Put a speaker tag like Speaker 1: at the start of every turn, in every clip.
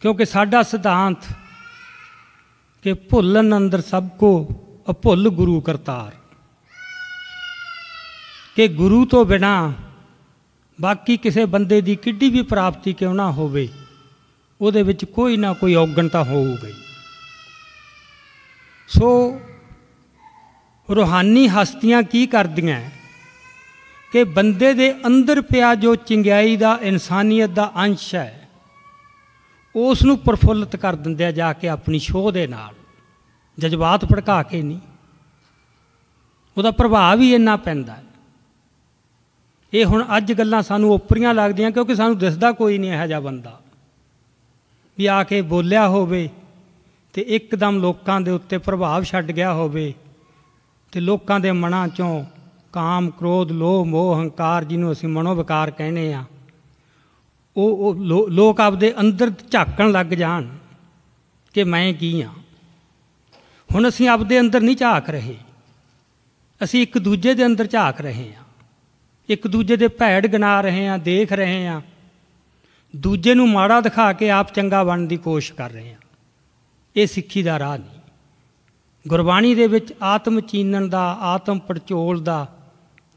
Speaker 1: ਕਿਉਂਕਿ ਸਾਡਾ ਸਿਧਾਂਤ ਕਿ ਭੁੱਲਨ ਅੰਦਰ ਸਭ ਕੋ ਅਭੁੱਲ ਗੁਰੂ ਕਰਤਾਰ ਕਿ ਗੁਰੂ ਤੋਂ ਬਿਨਾ ਬਾਕੀ ਕਿਸੇ ਬੰਦੇ ਦੀ ਕਿੱਡੀ ਵੀ ਪ੍ਰਾਪਤੀ ਕਿਉਂ ਨਾ ਹੋਵੇ ਉਹਦੇ ਵਿੱਚ ਕੋਈ ਨਾ ਕੋਈ ਔਗਣ ਤਾਂ ਹੋਊਗਾ ਸੋ ਰੋਹਾਨੀ ਹਸਤੀਆਂ ਕੀ ਕਰਦੀਆਂ ਕਿ ਬੰਦੇ ਦੇ ਅੰਦਰ ਪਿਆ ਜੋ ਚਿੰਗਿਆਈ ਦਾ ਇਨਸਾਨੀਅਤ ਦਾ ਅੰਸ਼ ਹੈ ਉਸ ਨੂੰ ਪਰਫੁੱਲਤ ਕਰ ਦਿੰਦੇ ਆ ਜਾ ਕੇ ਆਪਣੀ ਸ਼ੋਹ ਦੇ ਨਾਲ ਜਜ਼ਬਾਤ ਫੜਕਾ ਕੇ ਨਹੀਂ ਉਹਦਾ ਪ੍ਰਭਾਵ ਹੀ ਇੰਨਾ ਪੈਂਦਾ ਇਹ ਹੁਣ ਅੱਜ ਗੱਲਾਂ ਸਾਨੂੰ ਉਪਰੀਆਂ ਲੱਗਦੀਆਂ ਕਿਉਂਕਿ ਸਾਨੂੰ ਦਿਸਦਾ ਕੋਈ ਨਹੀਂ ਇਹੋ ਜਿਹਾ ਬੰਦਾ ਵੀ ਆ ਕੇ ਬੋਲਿਆ ਹੋਵੇ ਤੇ ਇੱਕਦਮ ਲੋਕਾਂ ਦੇ ਉੱਤੇ ਪ੍ਰਭਾਵ ਛੱਡ ਗਿਆ ਹੋਵੇ ਤੇ ਲੋਕਾਂ ਦੇ ਮਨਾਂ ਚੋਂ ਕਾਮ ਕ੍ਰੋਧ ਲੋਭ ਮੋਹ ਹੰਕਾਰ ਜਿਹਨੂੰ ਅਸੀਂ ਮਨੋਵਿਕਾਰ ਕਹਿੰਦੇ ਆ ਉਹ ਉਹ ਲੋਕ ਆਪਦੇ ਅੰਦਰ ਝਾਕਣ ਲੱਗ ਜਾਣ ਕਿ ਮੈਂ ਕੀ ਆ ਹੁਣ ਅਸੀਂ ਆਪਦੇ ਅੰਦਰ ਨਹੀਂ ਝਾਕ ਰਹੇ ਅਸੀਂ ਇੱਕ ਦੂਜੇ ਦੇ ਅੰਦਰ ਝਾਕ ਰਹੇ ਆ ਇੱਕ ਦੂਜੇ ਦੇ ਭੈੜ ਗਿਣਾ ਰਹੇ ਆ ਦੇਖ ਰਹੇ ਆ ਦੂਜੇ ਨੂੰ ਮਾੜਾ ਦਿਖਾ ਕੇ ਆਪ ਚੰਗਾ ਬਣਨ ਦੀ ਕੋਸ਼ਿਸ਼ ਕਰ ਰਹੇ ਆ ਇਹ ਸਿੱਖੀ ਦਾ ਰਾਹ ਨਹੀਂ ਗੁਰਬਾਣੀ ਦੇ ਵਿੱਚ ਆਤਮ ਚੀਨਣ ਦਾ ਆਤਮ ਪਰਚੋਲ ਦਾ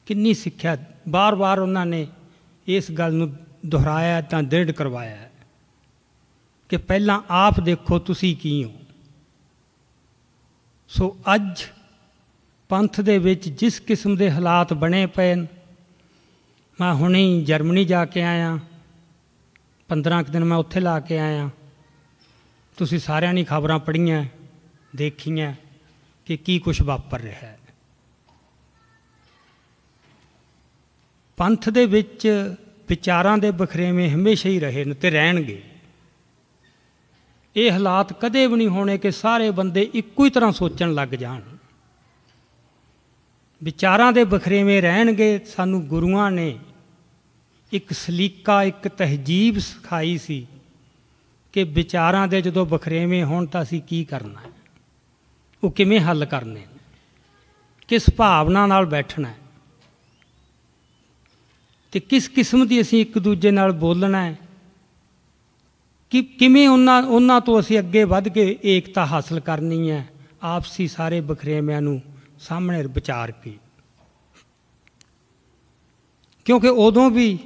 Speaker 1: ਕਿੰਨੀ ਸਿੱਖਿਆ ਬਾਰ-ਬਾਰ ਉਹਨਾਂ ਨੇ ਇਸ ਗੱਲ ਨੂੰ ਦੁਹਰਾਇਆ ਤਾਂ ਦ੍ਰਿੜ ਕਰਵਾਇਆ ਕਿ ਪਹਿਲਾਂ ਆਪ ਦੇਖੋ ਤੁਸੀਂ ਕੀ ਹੋ ਸੋ ਅੱਜ ਪੰਥ ਦੇ ਵਿੱਚ ਜਿਸ ਕਿਸਮ ਦੇ ਹਾਲਾਤ ਬਣੇ ਪਏ ਮੈਂ ਹੁਣੇ ਜਰਮਨੀ ਜਾ ਕੇ ਆਇਆ 15 ਕ ਦਿਨ ਮੈਂ ਉੱਥੇ ਲਾ ਕੇ ਆਇਆ ਤੁਸੀਂ ਸਾਰਿਆਂ ਨੇ ਖਬਰਾਂ ਪੜ੍ਹੀਆਂ ਦੇਖੀਆਂ ਕਿ ਕੀ ਕੁਝ ਵਾਪਰ ਰਿਹਾ ਹੈ ਪੰਥ ਦੇ ਵਿੱਚ ਵਿਚਾਰਾਂ ਦੇ ਬਖਰੇਵੇਂ ਹਮੇਸ਼ਾ ਹੀ ਰਹੇ ਨੇ ਤੇ ਰਹਿਣਗੇ ਇਹ ਹਾਲਾਤ ਕਦੇ ਵੀ ਨਹੀਂ ਹੋਣੇ ਕਿ ਸਾਰੇ ਬੰਦੇ ਇੱਕੋ ਹੀ ਤਰ੍ਹਾਂ ਸੋਚਣ ਲੱਗ ਜਾਣ ਵਿਚਾਰਾਂ ਦੇ ਬਖਰੇਵੇਂ ਰਹਿਣਗੇ ਸਾਨੂੰ ਗੁਰੂਆਂ ਨੇ ਇੱਕ ਸਲੀਕਾ ਇੱਕ ਤਹਜੀਬ ਸਿਖਾਈ ਸੀ ਕਿ ਵਿਚਾਰਾਂ ਦੇ ਜਦੋਂ ਬਖਰੇਵੇਂ ਹੋਣ ਤਾਂ ਅਸੀਂ ਕੀ ਕਰਨਾ ਉਹ ਕਿਵੇਂ ਹੱਲ ਕਰਨੇ ਕਿਸ ਭਾਵਨਾ ਨਾਲ ਬੈਠਣਾ ਤੇ ਕਿਸ ਕਿਸਮ ਦੀ ਅਸੀਂ ਇੱਕ ਦੂਜੇ ਨਾਲ ਬੋਲਣਾ ਹੈ ਕਿ ਕਿਵੇਂ ਉਹਨਾਂ ਉਹਨਾਂ ਤੋਂ ਅਸੀਂ ਅੱਗੇ ਵੱਧ ਕੇ ਏਕਤਾ ਹਾਸਲ ਕਰਨੀ ਹੈ ਆਪਸੀ ਸਾਰੇ ਬਖਰੇਵਿਆਂ ਨੂੰ ਸਾਹਮਣੇ ਵਿਚਾਰ ਕੇ ਕਿਉਂਕਿ ਉਦੋਂ ਵੀ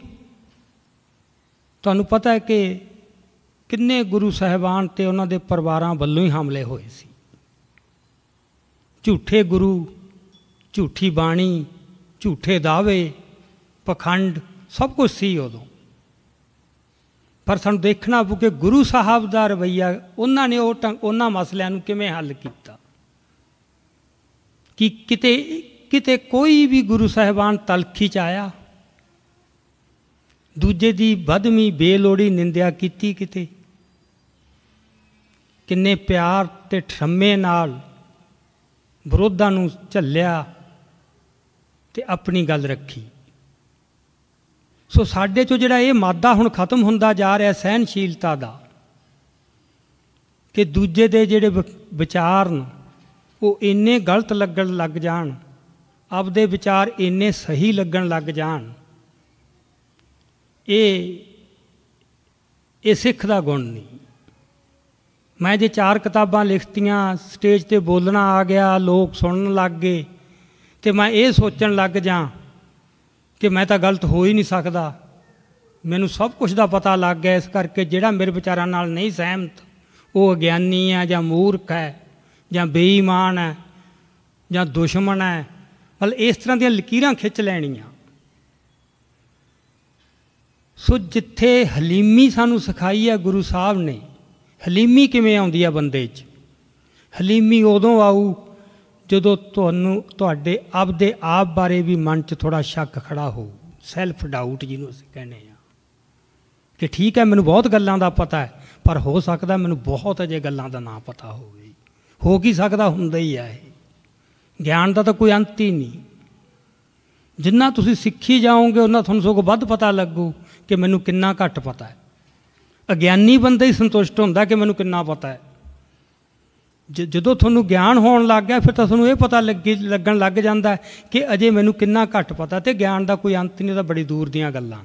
Speaker 1: ਤੁਹਾਨੂੰ ਪਤਾ ਹੈ ਕਿ ਕਿੰਨੇ ਗੁਰੂ ਸਹਿਬਾਨ ਤੇ ਉਹਨਾਂ ਦੇ ਪਰਿਵਾਰਾਂ ਵੱਲੋਂ ਹੀ ਹਮਲੇ ਹੋਏ ਸੀ ਝੂਠੇ ਗੁਰੂ ਝੂਠੀ ਬਾਣੀ ਝੂਠੇ ਦਾਅਵੇ ਪਖੰਡ ਸਭ ਕੁਝ ਸੀ ਉਦੋਂ ਪਰ ਸਾਨੂੰ ਦੇਖਣਾ ਪਊ ਕਿ ਗੁਰੂ ਸਾਹਿਬ ਦਾ ਰਵਈਆ ਉਹਨਾਂ ਨੇ ਉਹ ਉਹਨਾਂ ਮਸਲਿਆਂ ਨੂੰ ਕਿਵੇਂ ਹੱਲ ਕੀਤਾ ਕਿ ਕਿਤੇ ਕਿਤੇ ਕੋਈ ਵੀ ਗੁਰੂ ਸਾਹਿਬਾਨ ਤਲਖੀ ਚ ਆਇਆ ਦੂਜੇ ਦੀ ਬਦਮੀ ਬੇਲੋੜੀ ਨਿੰਦਿਆ ਕੀਤੀ ਕਿਤੇ ਕਿੰਨੇ ਪਿਆਰ ਤੇ ਠਰਮੇ ਨਾਲ ਵਿਰੋਧਾਂ ਨੂੰ ਝੱਲਿਆ ਤੇ ਆਪਣੀ ਗੱਲ ਰੱਖੀ ਸੋ ਸਾਡੇ ਚੋਂ ਜਿਹੜਾ ਇਹ ਮਾਦਾ ਹੁਣ ਖਤਮ ਹੁੰਦਾ ਜਾ ਰਿਹਾ ਸਹਿਨਸ਼ੀਲਤਾ ਦਾ ਕਿ ਦੂਜੇ ਦੇ ਜਿਹੜੇ ਵਿਚਾਰ ਨੇ ਉਹ ਇੰਨੇ ਗਲਤ ਲੱਗਣ ਲੱਗ ਜਾਣ ਆਪਦੇ ਵਿਚਾਰ ਇੰਨੇ ਸਹੀ ਲੱਗਣ ਲੱਗ ਜਾਣ ਇਹ ਇਹ ਸਿੱਖ ਦਾ ਗੁਣ ਨਹੀਂ ਮੈਂ ਜੇ ਚਾਰ ਕਿਤਾਬਾਂ ਲਿਖਤੀਆਂ ਸਟੇਜ ਤੇ ਬੋਲਣਾ ਆ ਗਿਆ ਲੋਕ ਸੁਣਨ ਲੱਗ ਗਏ ਤੇ ਮੈਂ ਇਹ ਸੋਚਣ ਲੱਗ ਜਾਂ ਕਿ ਮੈਂ ਤਾਂ ਗਲਤ ਹੋ ਹੀ ਨਹੀਂ ਸਕਦਾ ਮੈਨੂੰ ਸਭ ਕੁਝ ਦਾ ਪਤਾ ਲੱਗ ਗਿਆ ਇਸ ਕਰਕੇ ਜਿਹੜਾ ਮੇਰੇ ਵਿਚਾਰਾਂ ਨਾਲ ਨਹੀਂ ਸਹਿਮਤ ਉਹ ਅਗਿਆਨੀ ਆ ਜਾਂ ਮੂਰਖ ਹੈ ਜਾਂ ਬੇਈਮਾਨ ਹੈ ਜਾਂ ਦੁਸ਼ਮਣ ਹੈ ਮਤਲਬ ਇਸ ਤਰ੍ਹਾਂ ਦੀਆਂ ਲਕੀਰਾਂ ਖਿੱਚ ਲੈਣੀਆਂ ਸੋ ਜਿੱਥੇ ਹਲੀਮੀ ਸਾਨੂੰ ਸਿਖਾਈ ਹੈ ਗੁਰੂ ਸਾਹਿਬ ਨੇ ਹਲੀਮੀ ਕਿਵੇਂ ਆਉਂਦੀ ਹੈ ਬੰਦੇ 'ਚ ਹਲੀਮੀ ਉਦੋਂ ਆਊ ਜਦੋਂ ਤੁਹਾਨੂੰ ਤੁਹਾਡੇ ਆਪ ਦੇ ਆਪ ਬਾਰੇ ਵੀ ਮਨ 'ਚ ਥੋੜਾ ਸ਼ੱਕ ਖੜਾ ਹੋ ਸੈਲਫ ਡਾਊਟ ਜਿਹਨੂੰ ਅਸੀਂ ਕਹਿੰਦੇ ਆ ਕਿ ਠੀਕ ਹੈ ਮੈਨੂੰ ਬਹੁਤ ਗੱਲਾਂ ਦਾ ਪਤਾ ਹੈ ਪਰ ਹੋ ਸਕਦਾ ਮੈਨੂੰ ਬਹੁਤ ਅਜੇ ਗੱਲਾਂ ਦਾ ਨਾ ਪਤਾ ਹੋਵੇ ਹੋ ਕੀ ਸਕਦਾ ਹੁੰਦਾ ਹੀ ਆ ਇਹ ਗਿਆਨ ਦਾ ਤਾਂ ਕੋਈ ਅੰਤ ਹੀ ਨਹੀਂ ਜਿੰਨਾ ਤੁਸੀਂ ਸਿੱਖੀ ਜਾਓਗੇ ਉਹਨਾਂ ਤੁਹਾਨੂੰ ਸੋਗ ਵੱਧ ਪਤਾ ਲੱਗੂ ਕਿ ਮੈਨੂੰ ਕਿੰਨਾ ਘੱਟ ਪਤਾ ਹੈ ਅਗਿਆਨੀ ਬੰਦਾ ਹੀ ਸੰਤੁਸ਼ਟ ਹੁੰਦਾ ਕਿ ਮੈਨੂੰ ਕਿੰਨਾ ਪਤਾ ਹੈ ਜਦੋਂ ਤੁਹਾਨੂੰ ਗਿਆਨ ਹੋਣ ਲੱਗ ਗਿਆ ਫਿਰ ਤਾਂ ਤੁਹਾਨੂੰ ਇਹ ਪਤਾ ਲੱਗਣ ਲੱਗ ਜਾਂਦਾ ਕਿ ਅਜੇ ਮੈਨੂੰ ਕਿੰਨਾ ਘੱਟ ਪਤਾ ਤੇ ਗਿਆਨ ਦਾ ਕੋਈ ਅੰਤ ਨਹੀਂ ਤਾਂ ਬੜੀ ਦੂਰ ਦੀਆਂ ਗੱਲਾਂ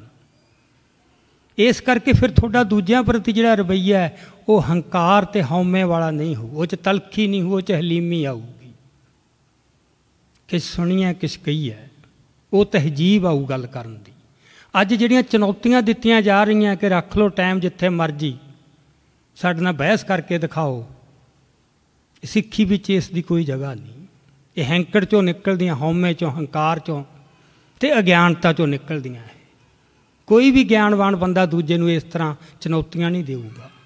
Speaker 1: ਇਸ ਕਰਕੇ ਫਿਰ ਤੁਹਾਡਾ ਦੂਜਿਆਂ ਪ੍ਰਤੀ ਜਿਹੜਾ ਰਵਈਆ ਹੈ ਉਹ ਹੰਕਾਰ ਤੇ ਹਉਮੈ ਵਾਲਾ ਨਹੀਂ ਹੋਊ ਉਹ ਚ ਤਲਖੀ ਨਹੀਂ ਹੋਊ ਉਹ ਚ ਹਲੀਮੀ ਆਊਗੀ ਕਿ ਸੁਣੀਏ ਕਿਸ ਕਹੀ ਹੈ ਉਹ ਤਹਜੀਬ ਆਊ ਗੱਲ ਕਰਨ ਦੀ ਅੱਜ ਜਿਹੜੀਆਂ ਚੁਣੌਤੀਆਂ ਦਿੱਤੀਆਂ ਜਾ ਰਹੀਆਂ ਕਿ ਰੱਖ ਲਓ ਟਾਈਮ ਜਿੱਥੇ ਮਰਜੀ ਸਾਡੇ ਨਾਲ ਬਹਿਸ ਕਰਕੇ ਦਿਖਾਓ ਸਿੱਖੀ ਵਿੱਚ ਇਸ ਦੀ ਕੋਈ ਜਗ੍ਹਾ ਨਹੀਂ ਇਹ ਹੈਂਕੜ ਚੋਂ ਨਿਕਲਦੀਆਂ ਹਉਮੈ ਚੋਂ ਹੰਕਾਰ ਚੋਂ ਤੇ ਅਗਿਆਨਤਾ ਚੋਂ ਨਿਕਲਦੀਆਂ ਹੈ ਕੋਈ ਵੀ ਗਿਆਨਵਾਨ ਬੰਦਾ ਦੂਜੇ ਨੂੰ ਇਸ ਤਰ੍ਹਾਂ ਚੁਣੌਤੀਆਂ ਨਹੀਂ ਦੇਊਗਾ